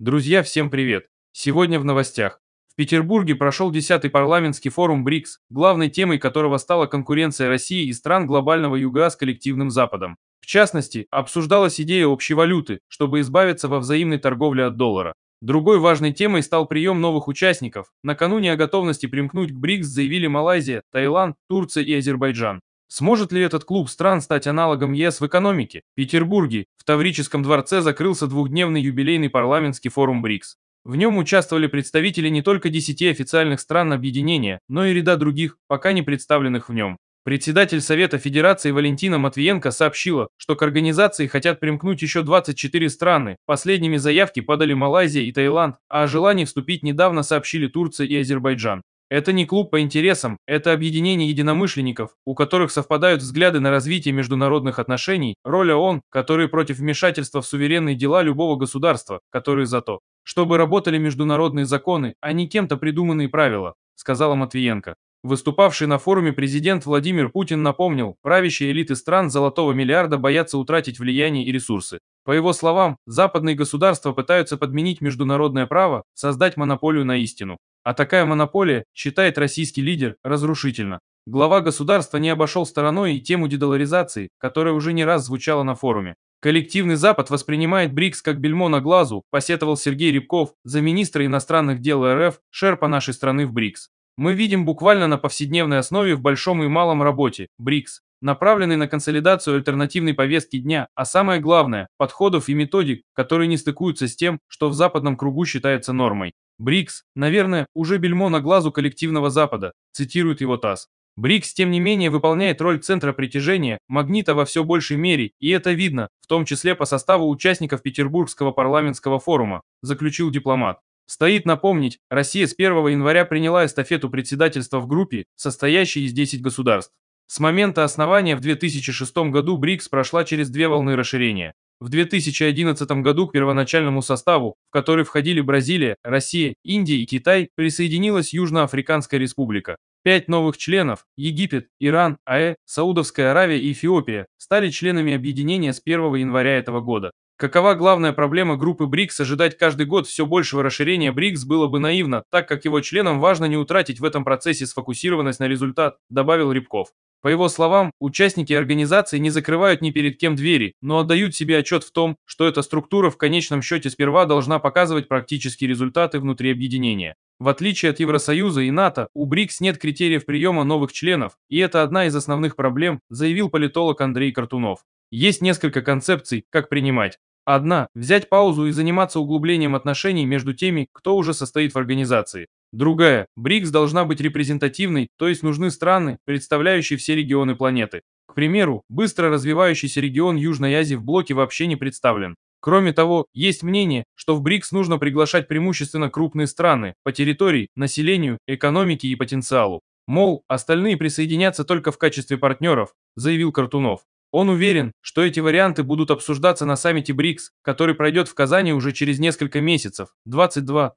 Друзья, всем привет! Сегодня в новостях. В Петербурге прошел 10-й парламентский форум БРИКС, главной темой которого стала конкуренция России и стран глобального юга с коллективным Западом. В частности, обсуждалась идея общей валюты, чтобы избавиться во взаимной торговле от доллара. Другой важной темой стал прием новых участников. Накануне о готовности примкнуть к БРИКС заявили Малайзия, Таиланд, Турция и Азербайджан. Сможет ли этот клуб стран стать аналогом ЕС в экономике? В Петербурге, в Таврическом дворце закрылся двухдневный юбилейный парламентский форум БРИКС. В нем участвовали представители не только 10 официальных стран объединения, но и ряда других, пока не представленных в нем. Председатель Совета Федерации Валентина Матвиенко сообщила, что к организации хотят примкнуть еще 24 страны. Последними заявки подали Малайзия и Таиланд, а о желании вступить недавно сообщили Турция и Азербайджан. Это не клуб по интересам, это объединение единомышленников, у которых совпадают взгляды на развитие международных отношений, роль ООН, которые против вмешательства в суверенные дела любого государства, которые за то, чтобы работали международные законы, а не кем-то придуманные правила, сказала Матвиенко. Выступавший на форуме президент Владимир Путин напомнил, правящие элиты стран золотого миллиарда боятся утратить влияние и ресурсы. По его словам, западные государства пытаются подменить международное право, создать монополию на истину. А такая монополия, считает российский лидер, разрушительно. Глава государства не обошел стороной и тему дедоларизации, которая уже не раз звучала на форуме. Коллективный Запад воспринимает БРИКС как бельмо на глазу, посетовал Сергей Рябков, замминистра иностранных дел РФ, шерпа нашей страны в БРИКС. Мы видим буквально на повседневной основе в большом и малом работе БРИКС, направленный на консолидацию альтернативной повестки дня, а самое главное, подходов и методик, которые не стыкуются с тем, что в западном кругу считается нормой. Брикс, наверное, уже бельмо на глазу коллективного Запада, цитирует его ТАСС. Брикс, тем не менее, выполняет роль центра притяжения, магнита во все большей мере, и это видно, в том числе по составу участников Петербургского парламентского форума, заключил дипломат. Стоит напомнить, Россия с 1 января приняла эстафету председательства в группе, состоящей из 10 государств. С момента основания в 2006 году БРИКС прошла через две волны расширения. В 2011 году к первоначальному составу, в который входили Бразилия, Россия, Индия и Китай, присоединилась Южноафриканская республика. Пять новых членов – Египет, Иран, АЭ, Саудовская Аравия и Эфиопия – стали членами объединения с 1 января этого года. Какова главная проблема группы БРИКС ожидать каждый год все большего расширения БРИКС было бы наивно, так как его членам важно не утратить в этом процессе сфокусированность на результат, добавил Рябков. По его словам, участники организации не закрывают ни перед кем двери, но отдают себе отчет в том, что эта структура в конечном счете сперва должна показывать практические результаты внутри объединения. В отличие от Евросоюза и НАТО, у БРИКС нет критериев приема новых членов, и это одна из основных проблем, заявил политолог Андрей Картунов. Есть несколько концепций, как принимать. Одна – взять паузу и заниматься углублением отношений между теми, кто уже состоит в организации. Другая. БРИКС должна быть репрезентативной, то есть нужны страны, представляющие все регионы планеты. К примеру, быстро развивающийся регион Южной Азии в блоке вообще не представлен. Кроме того, есть мнение, что в БРИКС нужно приглашать преимущественно крупные страны по территории, населению, экономике и потенциалу. Мол, остальные присоединятся только в качестве партнеров, заявил Картунов. Он уверен, что эти варианты будут обсуждаться на саммите БРИКС, который пройдет в Казани уже через несколько месяцев, 22-24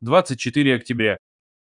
октября.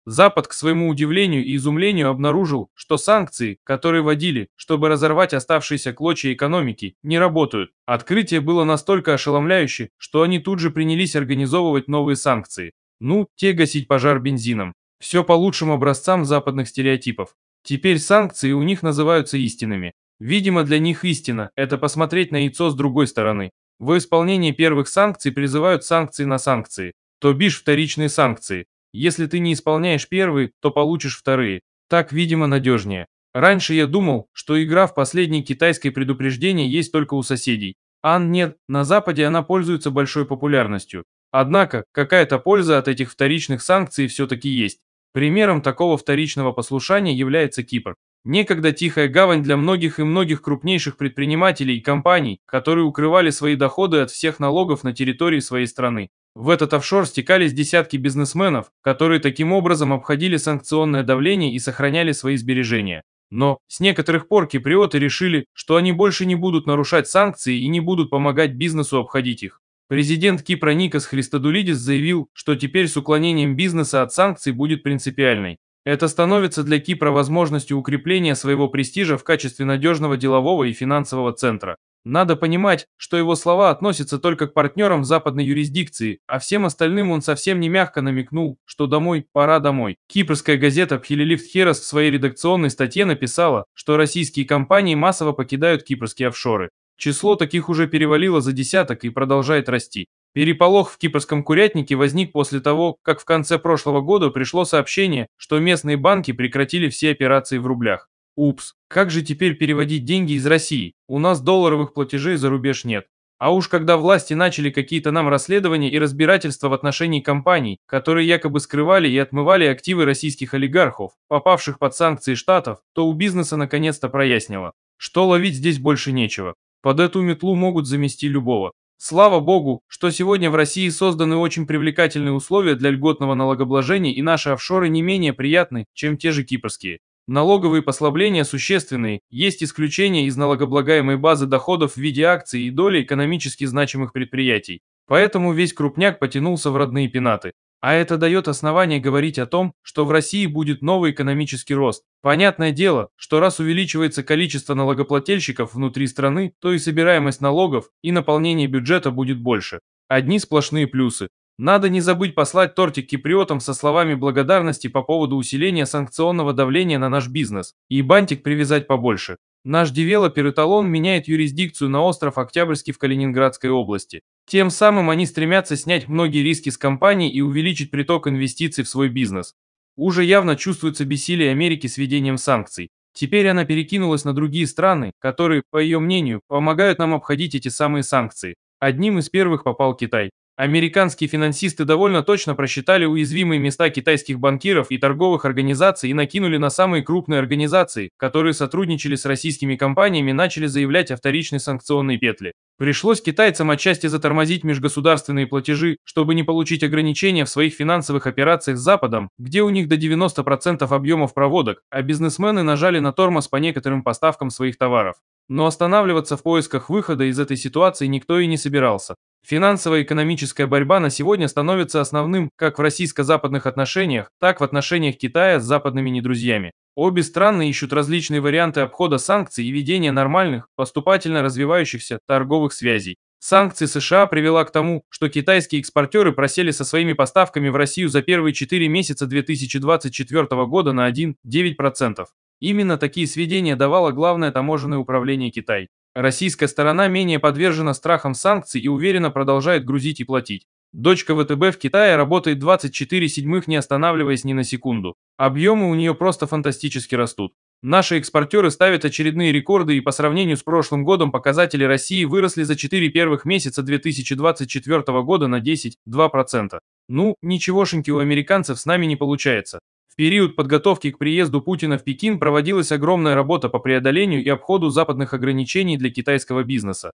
Запад, к своему удивлению и изумлению, обнаружил, что санкции, которые вводили, чтобы разорвать оставшиеся клочья экономики, не работают. Открытие было настолько ошеломляюще, что они тут же принялись организовывать новые санкции. Ну, те гасить пожар бензином. Все по лучшим образцам западных стереотипов. Теперь санкции у них называются истинными. Видимо, для них истина – это посмотреть на яйцо с другой стороны. В исполнении первых санкций призывают санкции на санкции, то бишь вторичные санкции, если ты не исполняешь первый, то получишь вторые. Так, видимо, надежнее. Раньше я думал, что игра в последнее китайское предупреждение есть только у соседей. Ан нет, на Западе она пользуется большой популярностью. Однако, какая-то польза от этих вторичных санкций все-таки есть. Примером такого вторичного послушания является Кипр. Некогда тихая гавань для многих и многих крупнейших предпринимателей и компаний, которые укрывали свои доходы от всех налогов на территории своей страны. В этот офшор стекались десятки бизнесменов, которые таким образом обходили санкционное давление и сохраняли свои сбережения. Но с некоторых пор киприоты решили, что они больше не будут нарушать санкции и не будут помогать бизнесу обходить их. Президент Кипра Никос Христодулидис заявил, что теперь с уклонением бизнеса от санкций будет принципиальной. Это становится для Кипра возможностью укрепления своего престижа в качестве надежного делового и финансового центра. Надо понимать, что его слова относятся только к партнерам западной юрисдикции, а всем остальным он совсем не мягко намекнул, что домой пора домой. Кипрская газета Пхилилифт Херас в своей редакционной статье написала, что российские компании массово покидают кипрские офшоры. Число таких уже перевалило за десяток и продолжает расти. Переполох в кипрском курятнике возник после того, как в конце прошлого года пришло сообщение, что местные банки прекратили все операции в рублях. Упс, как же теперь переводить деньги из России? У нас долларовых платежей за рубеж нет. А уж когда власти начали какие-то нам расследования и разбирательства в отношении компаний, которые якобы скрывали и отмывали активы российских олигархов, попавших под санкции штатов, то у бизнеса наконец-то прояснило, что ловить здесь больше нечего. Под эту метлу могут замести любого. Слава богу, что сегодня в России созданы очень привлекательные условия для льготного налогообложения и наши офшоры не менее приятны, чем те же кипрские. Налоговые послабления существенные, есть исключения из налогооблагаемой базы доходов в виде акций и доли экономически значимых предприятий. Поэтому весь крупняк потянулся в родные пенаты. А это дает основание говорить о том, что в России будет новый экономический рост. Понятное дело, что раз увеличивается количество налогоплательщиков внутри страны, то и собираемость налогов и наполнение бюджета будет больше. Одни сплошные плюсы. Надо не забыть послать тортик киприотам со словами благодарности по поводу усиления санкционного давления на наш бизнес и бантик привязать побольше. Наш девелопер Эталон меняет юрисдикцию на остров Октябрьский в Калининградской области. Тем самым они стремятся снять многие риски с компании и увеличить приток инвестиций в свой бизнес. Уже явно чувствуется бессилие Америки с введением санкций. Теперь она перекинулась на другие страны, которые, по ее мнению, помогают нам обходить эти самые санкции. Одним из первых попал Китай. Американские финансисты довольно точно просчитали уязвимые места китайских банкиров и торговых организаций и накинули на самые крупные организации, которые сотрудничали с российскими компаниями, начали заявлять о вторичной санкционной петле. Пришлось китайцам отчасти затормозить межгосударственные платежи, чтобы не получить ограничения в своих финансовых операциях с Западом, где у них до 90% объемов проводок, а бизнесмены нажали на тормоз по некоторым поставкам своих товаров. Но останавливаться в поисках выхода из этой ситуации никто и не собирался. Финансово-экономическая борьба на сегодня становится основным как в российско-западных отношениях, так в отношениях Китая с западными недрузьями. Обе страны ищут различные варианты обхода санкций и ведения нормальных, поступательно развивающихся торговых связей. Санкции США привела к тому, что китайские экспортеры просели со своими поставками в Россию за первые 4 месяца 2024 года на 1,9%. Именно такие сведения давало Главное таможенное управление Китай. Российская сторона менее подвержена страхам санкций и уверенно продолжает грузить и платить. Дочка ВТБ в Китае работает 24 седьмых, не останавливаясь ни на секунду. Объемы у нее просто фантастически растут. Наши экспортеры ставят очередные рекорды и по сравнению с прошлым годом показатели России выросли за 4 первых месяца 2024 года на 10,2%. Ну, ничегошеньки у американцев с нами не получается. В период подготовки к приезду Путина в Пекин проводилась огромная работа по преодолению и обходу западных ограничений для китайского бизнеса.